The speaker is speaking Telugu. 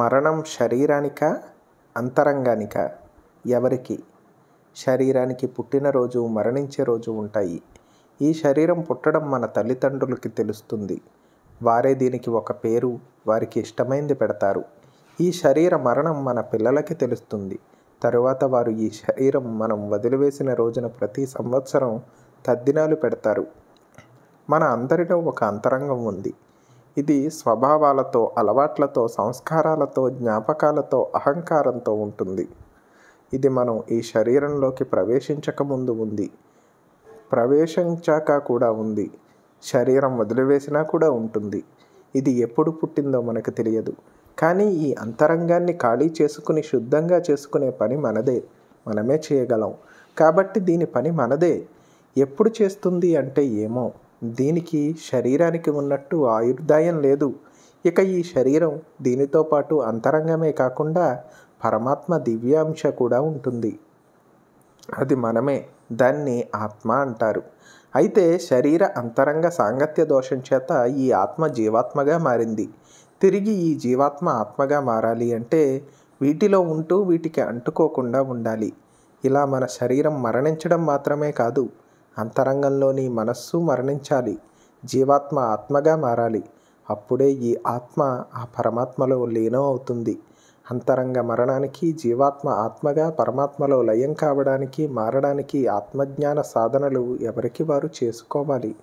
మరణం శరీరానికా అంతరంగానికా ఎవరికి శరీరానికి పుట్టినరోజు మరణించే రోజు ఉంటాయి ఈ శరీరం పుట్టడం మన తల్లిదండ్రులకి తెలుస్తుంది వారే దీనికి ఒక పేరు వారికి ఇష్టమైంది పెడతారు ఈ శరీర మరణం మన పిల్లలకి తెలుస్తుంది తరువాత వారు ఈ శరీరం మనం వదిలివేసిన రోజున ప్రతి సంవత్సరం తద్దినాలు పెడతారు మన అందరిలో ఒక అంతరంగం ఉంది ఇది స్వభావాలతో అలవాట్లతో సంస్కారాలతో జ్ఞాపకాలతో అహంకారంతో ఉంటుంది ఇది మనం ఈ శరీరంలోకి ప్రవేశించకముందు ఉంది ప్రవేశించాక కూడా ఉంది శరీరం వదిలివేసినా కూడా ఉంటుంది ఇది ఎప్పుడు పుట్టిందో మనకు తెలియదు కానీ ఈ అంతరంగాన్ని ఖాళీ చేసుకుని శుద్ధంగా చేసుకునే పని మనదే మనమే చేయగలం కాబట్టి దీని పని మనదే ఎప్పుడు చేస్తుంది అంటే ఏమో దీనికి శరీరానికి ఉన్నట్టు ఆయుర్దాయం లేదు ఇక ఈ శరీరం దీనితో పాటు అంతరంగమే కాకుండా పరమాత్మ దివ్యాంశ కూడా ఉంటుంది అది మనమే దాన్ని ఆత్మ అంటారు అయితే శరీర అంతరంగ సాంగత్య దోషం చేత ఈ ఆత్మ జీవాత్మగా మారింది తిరిగి ఈ జీవాత్మ ఆత్మగా మారాలి అంటే వీటిలో ఉంటూ వీటికి అంటుకోకుండా ఉండాలి ఇలా మన శరీరం మరణించడం మాత్రమే కాదు అంతరంగంలోని మనస్సు మరణించాలి జీవాత్మ ఆత్మగా మారాలి అప్పుడే ఈ ఆత్మ ఆ పరమాత్మలో లీనం అవుతుంది అంతరంగ మరణానికి జీవాత్మ ఆత్మగా పరమాత్మలో లయం కావడానికి మారడానికి ఆత్మజ్ఞాన సాధనలు ఎవరికి వారు చేసుకోవాలి